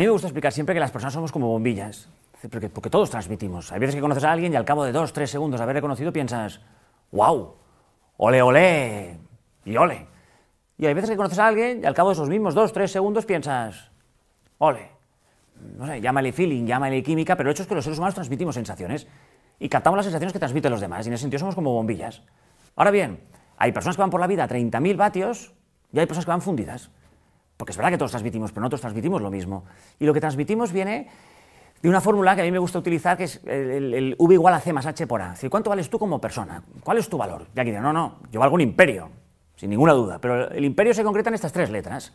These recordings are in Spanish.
A mí me gusta explicar siempre que las personas somos como bombillas, porque, todos transmitimos. Hay veces que conoces a alguien y al cabo de dos, tres segundos de haber reconocido piensas, wow, ole, ole, y ole. Y hay veces que conoces a alguien y al cabo de esos mismos dos, tres segundos piensas, ole. No sé, llámale feeling, llámale química, pero el hecho es que los seres humanos transmitimos sensaciones y captamos las sensaciones que transmiten los demás y en ese sentido somos como bombillas. Ahora bien, hay personas que van por la vida a 30.000 vatios y hay personas que van fundidas. Porque es verdad que todos transmitimos, pero no transmitimos lo mismo. Y lo que transmitimos viene de una fórmula que a mí me gusta utilizar, que es el, V igual a C más H por A. ¿cuánto vales tú como persona? ¿Cuál es tu valor? Ya aquí digo, no, no, yo valgo un imperio, sin ninguna duda. Pero el imperio se concreta en estas tres letras.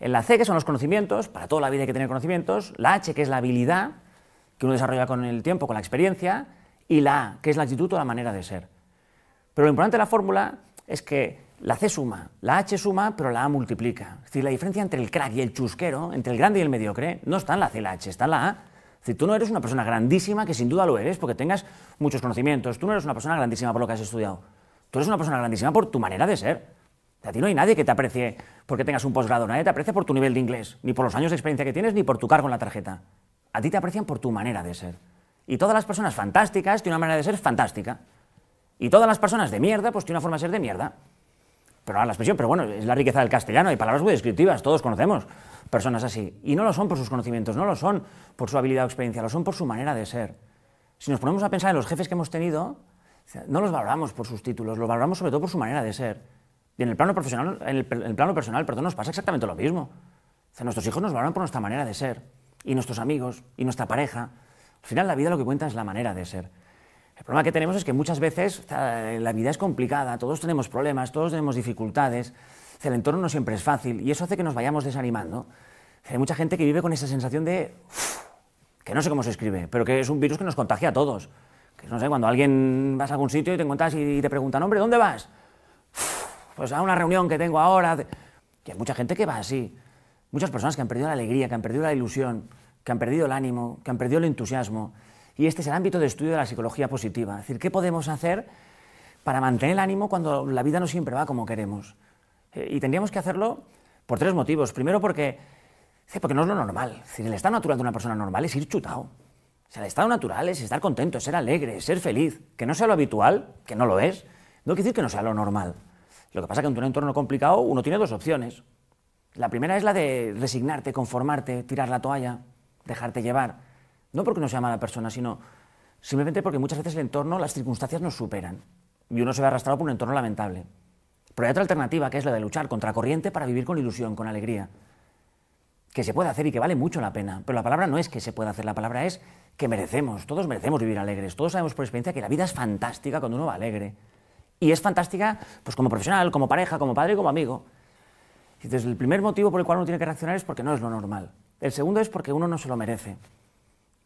En la C, que son los conocimientos, para toda la vida hay que tener conocimientos. La H, que es la habilidad, que uno desarrolla con el tiempo, con la experiencia. Y la A, que es la actitud o la manera de ser. Pero lo importante de la fórmula es que la C suma, la H suma, pero la A multiplica. Es decir, la diferencia entre el crack y el chusquero, entre el grande y el mediocre, no está en la C y la H, está en la A. Es decir, tú no eres una persona grandísima, que sin duda lo eres, porque tengas muchos conocimientos. Tú no eres una persona grandísima por lo que has estudiado. Tú eres una persona grandísima por tu manera de ser. A ti no hay nadie que te aprecie porque tengas un posgrado, nadie te aprecia por tu nivel de inglés, ni por los años de experiencia que tienes, ni por tu cargo en la tarjeta. A ti te aprecian por tu manera de ser. Y todas las personas fantásticas tienen una manera de ser fantástica. Y todas las personas de mierda, pues tienen una forma de ser de mierda la expresión, pero bueno, es la riqueza del castellano, hay palabras muy descriptivas, todos conocemos personas así. Y no lo son por sus conocimientos, no lo son por su habilidad o experiencia, lo son por su manera de ser. Si nos ponemos a pensar en los jefes que hemos tenido, no los valoramos por sus títulos, los valoramos sobre todo por su manera de ser. Y en el plano profesional, el, plano personal, perdón, nos pasa exactamente lo mismo. nuestros hijos nos valoran por nuestra manera de ser, y nuestros amigos, y nuestra pareja. Al final la vida lo que cuenta es la manera de ser. El problema que tenemos es que muchas veces la vida es complicada, todos tenemos problemas, todos tenemos dificultades, el entorno no siempre es fácil y eso hace que nos vayamos desanimando. Hay mucha gente que vive con esa sensación de, que no sé cómo se escribe, pero que es un virus que nos contagia a todos. Que no sé, cuando alguien vas a algún sitio y te encuentras y te preguntan, hombre, ¿dónde vas? pues a una reunión que tengo ahora. Y hay mucha gente que va así. Muchas personas que han perdido la alegría, que han perdido la ilusión, que han perdido el ánimo, que han perdido el entusiasmo. Y este es el ámbito de estudio de la psicología positiva. Es decir, ¿qué podemos hacer para mantener el ánimo cuando la vida no siempre va como queremos? Eh, y tendríamos que hacerlo por tres motivos. Primero, porque, porque no es lo normal. el estado natural de una persona normal es ir chutado. O sea, el estado natural es estar contento, ser alegre, ser feliz. Que no sea lo habitual, que no lo es, no quiere decir que no sea lo normal. Lo que pasa es que en un entorno complicado uno tiene dos opciones. La primera es la de resignarte, conformarte, tirar la toalla, dejarte llevar. No porque no sea mala persona, sino simplemente porque muchas veces el entorno, las circunstancias nos superan y uno se ve arrastrado por un entorno lamentable. Pero hay otra alternativa, que es la de luchar contra corriente para vivir con ilusión, con alegría. Que se puede hacer y que vale mucho la pena. Pero la palabra no es que se pueda hacer, la palabra es que merecemos. Todos merecemos vivir alegres. Todos sabemos por experiencia que la vida es fantástica cuando uno va alegre. Y es fantástica pues, como profesional, como pareja, como padre y como amigo. Entonces, el primer motivo por el cual uno tiene que reaccionar es porque no es lo normal. El segundo es porque uno no se lo merece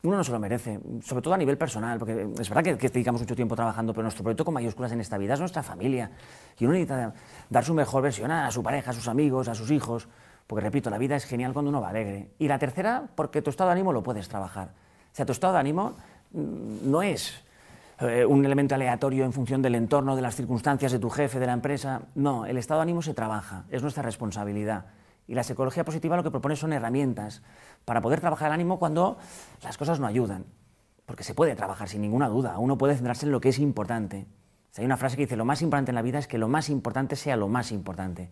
uno no se lo merece, sobre todo a nivel personal, porque es verdad que, dedicamos mucho tiempo trabajando, pero nuestro proyecto con mayúsculas en esta vida es nuestra familia. Y uno necesita dar su mejor versión a, su pareja, a sus amigos, a sus hijos, porque repito, la vida es genial cuando uno va alegre. Y la tercera, porque tu estado de ánimo lo puedes trabajar. O sea, tu estado de ánimo mm, no es eh, un elemento aleatorio en función del entorno, de las circunstancias, de tu jefe, de la empresa. No, el estado de ánimo se trabaja, es nuestra responsabilidad. Y la psicología positiva lo que propone son herramientas para poder trabajar el ánimo cuando las cosas no ayudan. Porque se puede trabajar sin ninguna duda, uno puede centrarse en lo que es importante. hay una frase que dice, lo más importante en la vida es que lo más importante sea lo más importante.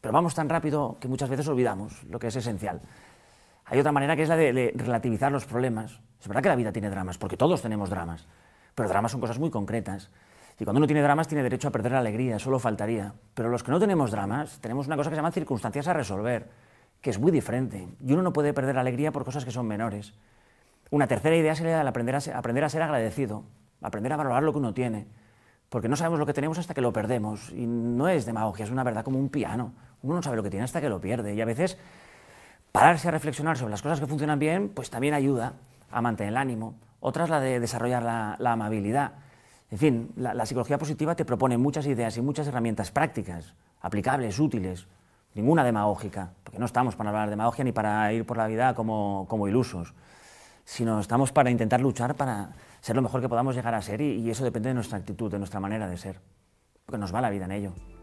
Pero vamos tan rápido que muchas veces olvidamos lo que es esencial. Hay otra manera que es la de relativizar los problemas. Es verdad que la vida tiene dramas, porque todos tenemos dramas, pero dramas son cosas muy concretas. Y cuando uno tiene dramas tiene derecho a perder la alegría, solo faltaría. Pero los que no tenemos dramas tenemos una cosa que se llama circunstancias a resolver, que es muy diferente. Y uno no puede perder la alegría por cosas que son menores. Una tercera idea sería aprender a ser, aprender a ser agradecido, aprender a valorar lo que uno tiene. Porque no sabemos lo que tenemos hasta que lo perdemos. Y no es demagogia, es una verdad como un piano. Uno no sabe lo que tiene hasta que lo pierde. Y a veces pararse a reflexionar sobre las cosas que funcionan bien, pues también ayuda a mantener el ánimo. Otra es la de desarrollar la amabilidad. En fin, la, psicología positiva te propone muchas ideas y muchas herramientas prácticas, aplicables, útiles, ninguna demagógica, porque no estamos para hablar de demagogia ni para ir por la vida como, como ilusos, sino estamos para intentar luchar para ser lo mejor que podamos llegar a ser y eso depende de nuestra actitud, de nuestra manera de ser, porque nos va la vida en ello.